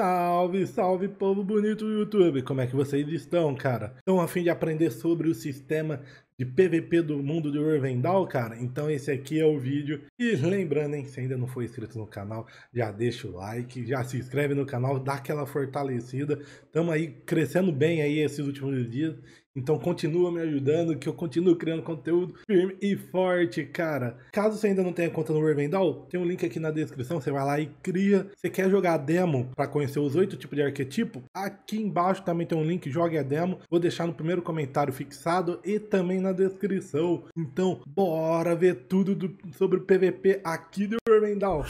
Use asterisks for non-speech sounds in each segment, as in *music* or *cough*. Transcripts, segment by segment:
Salve, salve povo bonito do YouTube! Como é que vocês estão, cara? Estão a fim de aprender sobre o sistema de PVP do mundo de Urvendal, cara? Então esse aqui é o vídeo. E lembrando, hein, se ainda não foi inscrito no canal, já deixa o like, já se inscreve no canal, dá aquela fortalecida. Tamo aí crescendo bem aí esses últimos dias. Então continua me ajudando, que eu continuo criando conteúdo firme e forte, cara. Caso você ainda não tenha conta no Revendal, tem um link aqui na descrição, você vai lá e cria. Você quer jogar a demo para conhecer os oito tipos de arquetipo? Aqui embaixo também tem um link, jogue a demo. Vou deixar no primeiro comentário fixado e também na na descrição. Então, bora ver tudo do, sobre o PVP aqui do Revendal.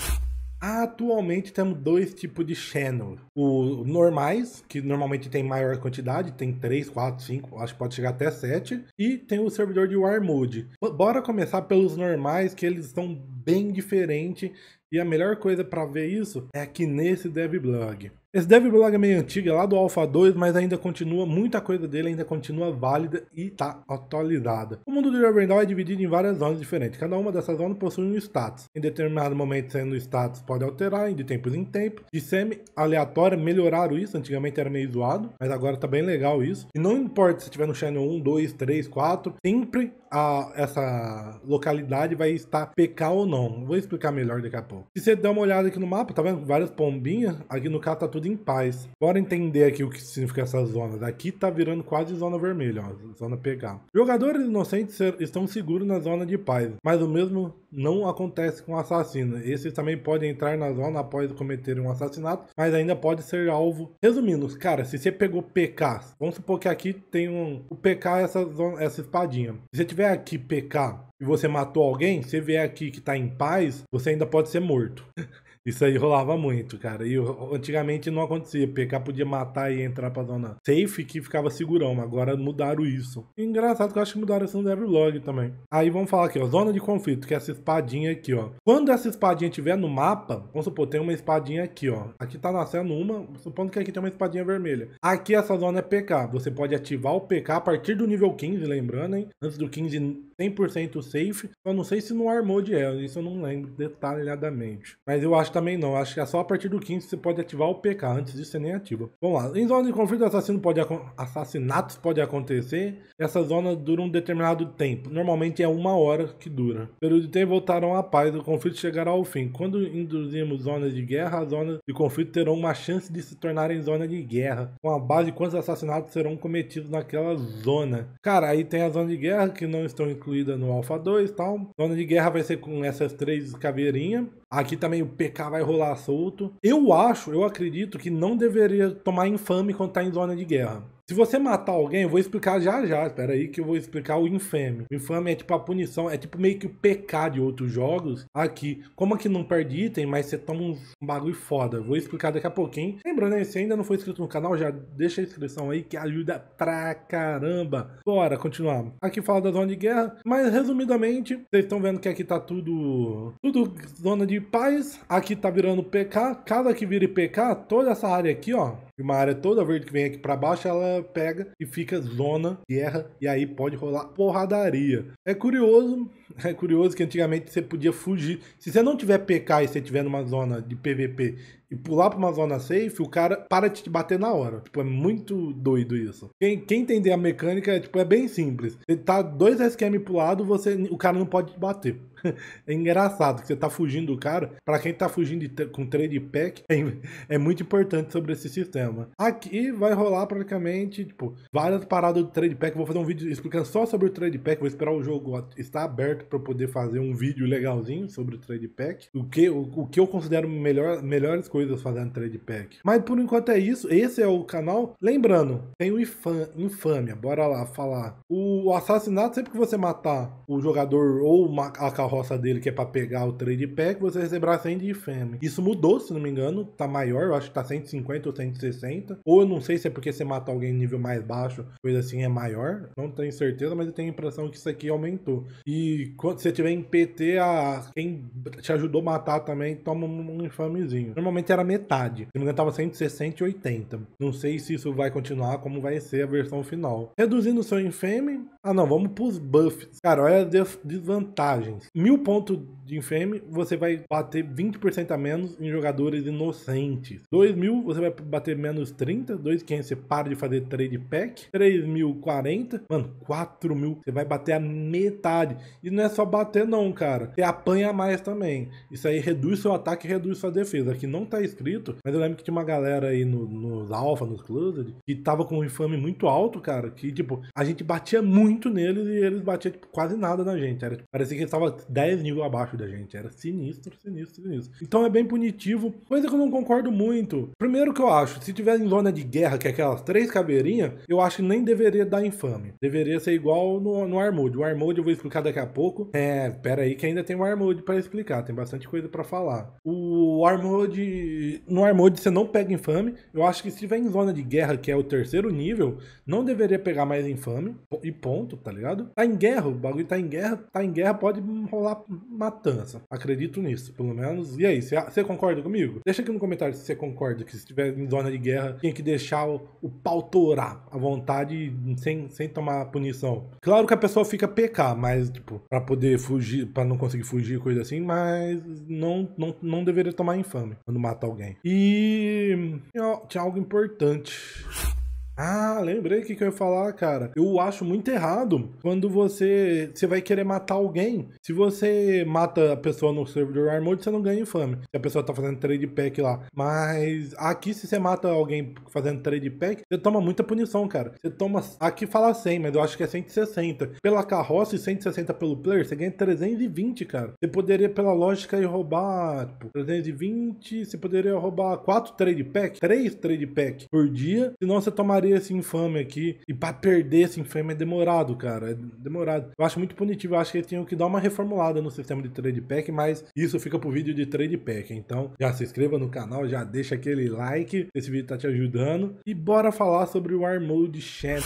Atualmente temos dois tipos de channel. o normais, que normalmente tem maior quantidade, tem 3, 4, 5, acho que pode chegar até 7. E tem o servidor de Warmode. Bora começar pelos normais, que eles são bem diferentes e a melhor coisa para ver isso é aqui nesse devblog. Esse devblog é meio antigo, é lá do Alpha 2, mas ainda continua, muita coisa dele ainda continua válida e está atualizada. O mundo do Revendal é dividido em várias zonas diferentes. Cada uma dessas zonas possui um status. Em determinado momento, sendo status, pode alterar de tempos em tempos. De semi-aleatória, melhoraram isso. Antigamente era meio zoado, mas agora tá bem legal isso. E não importa se tiver no Channel 1, 2, 3, 4, sempre a, essa localidade vai estar PK ou não. Vou explicar melhor daqui a pouco. Se você der uma olhada aqui no mapa, tá vendo? Várias pombinhas. Aqui no caso tá tudo em paz. Bora entender aqui o que significa essas zonas. Aqui tá virando quase zona vermelha, ó. Zona pegar. Jogadores inocentes estão seguros na zona de paz, mas o mesmo não acontece com assassinos. Esses também podem entrar na zona após cometerem um assassinato, mas ainda pode ser alvo. Resumindo, cara, se você pegou PK, vamos supor que aqui tem um. O PK é essa, zona, essa espadinha. Se você tiver aqui PK e você matou alguém, você vê aqui que tá em paz, você ainda pode ser morto. *laughs* Isso aí rolava muito, cara. E antigamente não acontecia. PK podia matar e entrar pra zona safe que ficava segurão. Agora mudaram isso. engraçado que eu acho que mudaram isso no Log também. Aí vamos falar aqui, ó. Zona de conflito, que é essa espadinha aqui, ó. Quando essa espadinha tiver no mapa, vamos supor, tem uma espadinha aqui, ó. Aqui tá nascendo uma, supondo que aqui tem uma espadinha vermelha. Aqui essa zona é PK. Você pode ativar o PK a partir do nível 15, lembrando, hein? Antes do 15 100% safe. Só não sei se no Armored mode é, isso eu não lembro detalhadamente. Mas eu acho também não, acho que é só a partir do 15 você pode ativar o PK, antes disso você nem ativa. Vamos lá, em zona de conflito assassino pode assassinatos pode acontecer. Essa zona dura um determinado tempo, normalmente é uma hora que dura. Período de tempo voltarão à paz, o conflito chegará ao fim. Quando induzimos zonas de guerra, as zonas de conflito terão uma chance de se tornarem zona de guerra, com a base de quantos assassinatos serão cometidos naquela zona. Cara, aí tem a zona de guerra que não estão incluídas incluída no Alpha 2 e tal. Zona de guerra vai ser com essas três caveirinhas. Aqui também o PK vai rolar solto. Eu acho, eu acredito que não deveria tomar infame quando tá em zona de guerra. Se você matar alguém, eu vou explicar já já. Espera aí que eu vou explicar o infame. O infame é tipo a punição, é tipo meio que o PK de outros jogos. Aqui, como aqui não perde item, mas você toma um bagulho foda. vou explicar daqui a pouquinho. Lembrando, né, se ainda não foi inscrito no canal, já deixa a inscrição aí que ajuda pra caramba. Bora continuar. Aqui fala da zona de guerra, mas resumidamente, vocês estão vendo que aqui tá tudo tudo zona de paz. Aqui tá virando PK. Cada que vire PK, toda essa área aqui, ó, uma área toda verde que vem aqui pra baixo, ela pega e fica zona, guerra, e aí pode rolar porradaria. É curioso, *laughs* é curioso que antigamente você podia fugir. Se você não tiver PK e você tiver numa zona de PVP e pular pra uma zona safe, o cara para de te bater na hora. Tipo, é muito doido isso. Quem, quem entender a mecânica, é, tipo, é bem simples. Você tá dois SQM pro lado, você, o cara não pode te bater. *laughs* É engraçado que você tá fugindo do cara. Para quem tá fugindo de, com trade pack, *laughs* é, é, muito importante sobre esse sistema. Aqui vai rolar praticamente, tipo, várias paradas do trade pack. Vou fazer um vídeo explicando só sobre o trade pack. Vou esperar o jogo estar aberto para poder fazer um vídeo legalzinho sobre o trade pack. O que, o, o que eu considero melhor, melhores coisas coisas fazendo trade pack. Mas por enquanto é isso. Esse é o canal. Lembrando, tem o Infâmia. Bora lá falar. O assassinato, sempre que você matar o jogador ou a carroça dele que é pra pegar o trade pack, você receberá 100 de Infâmia. Isso mudou, se não me engano. Tá maior, eu acho que tá 150 ou 160. Ou eu não sei se é porque você mata alguém em nível mais baixo, coisa assim é maior. Não tenho certeza, mas eu tenho a impressão que isso aqui aumentou. E quando você tiver em PT, a, quem te ajudou a matar também toma um infamezinho. Normalmente era metade. Se não me engano, tava 160 e 80. Não sei se isso vai continuar, como vai ser a versão final. Reduzindo seu infame, ah, não, vamos pros buffs. Cara, olha as desvantagens. Mil pontos de infame, você vai bater 20% a menos em jogadores inocentes. Dois mil, você vai bater menos 30. quinhentos, você para de fazer trade pack. Três mil, 40. Mano, quatro mil, você vai bater a metade. E não é só bater não, cara. Você apanha mais também. Isso aí reduz seu ataque e reduz sua defesa. Aqui não tá escrito, mas eu lembro que tinha uma galera aí no, nos alfa, nos closed, que tava com um infame muito alto, cara. Que, tipo, a gente batia muito muito neles e eles batiam tipo, quase nada na gente. Era, tipo, parecia que ele estava 10 níveis abaixo da gente. Era sinistro, sinistro, sinistro. Então é bem punitivo. Coisa que eu não concordo muito. Primeiro que eu acho, se tiver em zona de guerra, que é aquelas três caveirinhas, eu acho que nem deveria dar infame. Deveria ser igual no, no O armode eu vou explicar daqui a pouco. É, pera aí que ainda tem o armode para explicar. Tem bastante coisa para falar. O armode, No armode você não pega infame. Eu acho que se tiver em zona de guerra, que é o terceiro nível, não deveria pegar mais infame. E ponto tá ligado? Tá em guerra, o bagulho tá em guerra, tá em guerra, pode rolar matança. Acredito nisso, pelo menos. E aí, você concorda comigo? Deixa aqui no comentário se você concorda que se estiver em zona de guerra, tinha que deixar o, o pau torar à vontade, sem, sem tomar punição. Claro que a pessoa fica pecar, mas, tipo, pra poder fugir, pra não conseguir fugir, coisa assim, mas não, não, não deveria tomar infame quando mata alguém. E tinha algo importante. Ah, lembrei o que, que eu ia falar, cara. Eu acho muito errado quando você, você vai querer matar alguém. Se você mata a pessoa no servidor Armored, você não ganha infame. Se a pessoa tá fazendo trade pack lá. Mas aqui, se você mata alguém fazendo trade pack, você toma muita punição, cara. Você toma. Aqui fala 100, mas eu acho que é 160. Pela carroça e 160 pelo player, você ganha 320, cara. Você poderia, pela lógica, ir roubar tipo, 320. Você poderia roubar 4 trade pack, 3 trade pack por dia. Senão você tomaria vale esse infame aqui. E para perder esse infame é demorado, cara. É demorado. Eu acho muito punitivo. Eu acho que eles tinham que dar uma reformulada no sistema de trade pack, mas isso fica pro vídeo de trade pack. Então, já se inscreva no canal, já deixa aquele like. Esse vídeo tá te ajudando. E bora falar sobre o Armored champ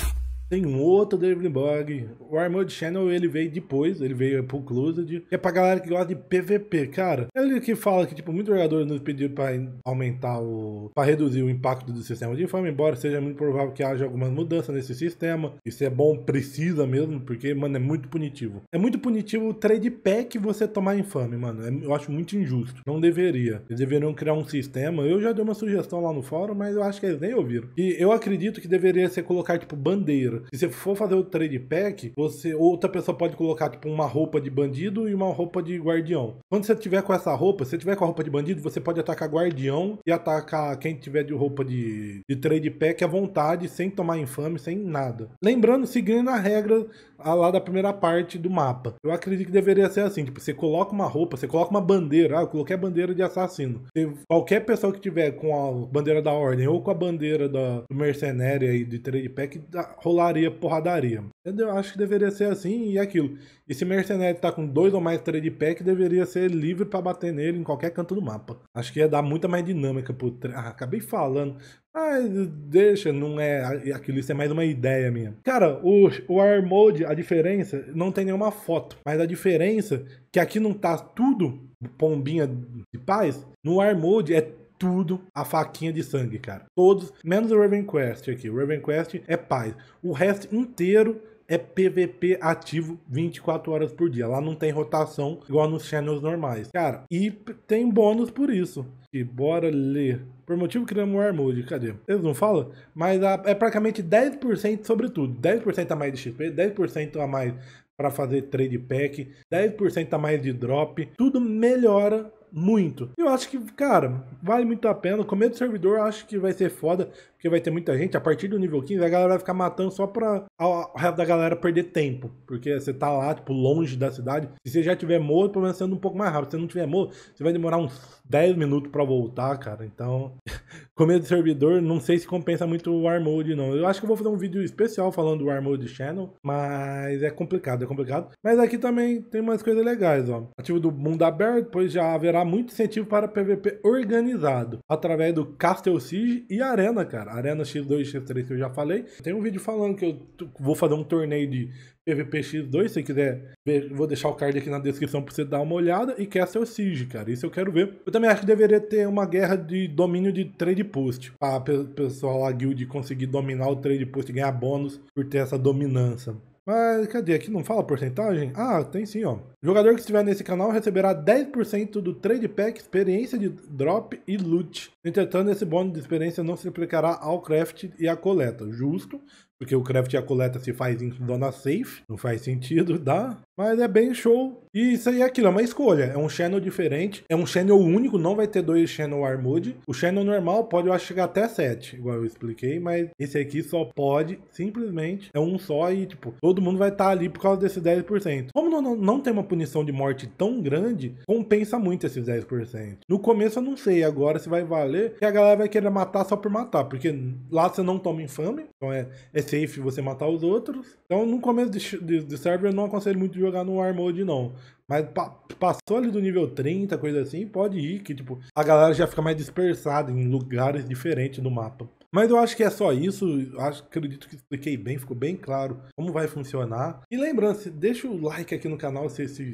tem um outro David Bug. O Armored Channel ele veio depois, ele veio pro Closed. É pra galera que gosta de PVP, cara. Ele que fala que, tipo, muitos jogadores nos pediram pra aumentar o. pra reduzir o impacto do sistema de infame, embora seja muito provável que haja algumas mudanças nesse sistema. Isso é bom, precisa mesmo, porque, mano, é muito punitivo. É muito punitivo o trade pack você tomar infame, mano. É, eu acho muito injusto. Não deveria. Eles deveriam criar um sistema. Eu já dei uma sugestão lá no fórum, mas eu acho que eles nem ouviram. E eu acredito que deveria ser colocar, tipo, bandeira. Se você for fazer o trade pack, você outra pessoa pode colocar tipo uma roupa de bandido e uma roupa de guardião. Quando você tiver com essa roupa, se você tiver com a roupa de bandido, você pode atacar guardião e atacar quem tiver de roupa de, de trade pack à vontade, sem tomar infame, sem nada. Lembrando, seguindo a regra a lá da primeira parte do mapa. Eu acredito que deveria ser assim, tipo, você coloca uma roupa, você coloca uma bandeira, ah, eu coloquei a bandeira de assassino. Se qualquer pessoa que tiver com a bandeira da ordem ou com a bandeira da, do mercenário aí de trade pack, rolar porradaria. Eu acho que deveria ser assim e aquilo. E se mercenário tá com dois ou mais trade pack, deveria ser livre para bater nele em qualquer canto do mapa. Acho que ia dar muita mais dinâmica pro tre... ah, acabei falando. Mas deixa, não é aquilo, isso é mais uma ideia minha. Cara, o, o Air Mode, a diferença, não tem nenhuma foto. Mas a diferença, que aqui não tá tudo pombinha de paz, no Air Mode é tudo a faquinha de sangue, cara. Todos, menos o Raven Quest aqui. O Quest é paz. O resto inteiro é PVP ativo 24 horas por dia. Lá não tem rotação igual nos channels normais. Cara, e tem bônus por isso. E bora ler. Por motivo que criamos é o Armored, cadê? Eles não falam? Mas a, é praticamente 10% sobre tudo. 10% a mais de XP, 10% a mais para fazer trade pack, 10% a mais de drop. Tudo melhora muito. Eu acho que, cara, vale muito a pena. O começo do servidor eu acho que vai ser foda porque vai ter muita gente. A partir do nível 15, a galera vai ficar matando só pra o resto da galera perder tempo. Porque você tá lá, tipo, longe da cidade. Se você já tiver morto, pelo menos você anda um pouco mais rápido. Se você não tiver morto, você vai demorar uns 10 minutos pra voltar, cara. Então, *laughs* começo do servidor, não sei se compensa muito o War Mode, não. Eu acho que eu vou fazer um vídeo especial falando do War Mode Channel, mas é complicado, é complicado. Mas aqui também tem umas coisas legais, ó. Ativo do mundo aberto, pois já haverá muito incentivo para PVP organizado, através do Castle Siege e Arena, cara. Arena X2 X3 que eu já falei. Tem um vídeo falando que eu vou fazer um torneio de PVP X2, se quiser ver, vou deixar o card aqui na descrição pra você dar uma olhada. E quer ser o Siege, cara, isso eu quero ver. Eu também acho que deveria ter uma guerra de domínio de trade post, pra pessoal a guild, conseguir dominar o trade post e ganhar bônus por ter essa dominância. Mas cadê? Aqui não fala porcentagem? Ah, tem sim, ó. Jogador que estiver nesse canal receberá 10% do Trade Pack, experiência de drop e loot. Entretanto, esse bônus de experiência não se aplicará ao craft e à coleta. Justo, porque o craft e a coleta se faz em zona safe, não faz sentido, dá. Mas é bem show. E isso aí é aquilo, é uma escolha. É um channel diferente. É um channel único, não vai ter dois channel armored. O channel normal pode, eu acho, chegar até 7, igual eu expliquei. Mas esse aqui só pode, simplesmente, é um só e, tipo, todo mundo vai estar tá ali por causa desse 10%. Como não, não, não tem uma punição de morte tão grande, compensa muito esses 10%. No começo eu não sei, agora se vai valer, que a galera vai querer matar só por matar. Porque lá você não toma infame, então é, é safe você matar os outros. Então no começo de, de, de server eu não aconselho muito jogar no War Mode, não. Mas pa passou ali do nível 30, coisa assim, pode ir, que tipo, a galera já fica mais dispersada em lugares diferentes do mapa. Mas eu acho que é só isso. Acho, acredito que expliquei bem, ficou bem claro como vai funcionar. E lembrando, deixa o like aqui no canal, se, se,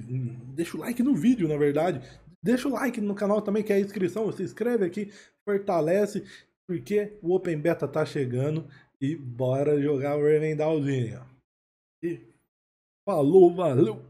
deixa o like no vídeo, na verdade. Deixa o like no canal também, que é a inscrição. Se inscreve aqui, fortalece, porque o Open Beta tá chegando. E bora jogar o Revendalzinho. E Falou, valeu!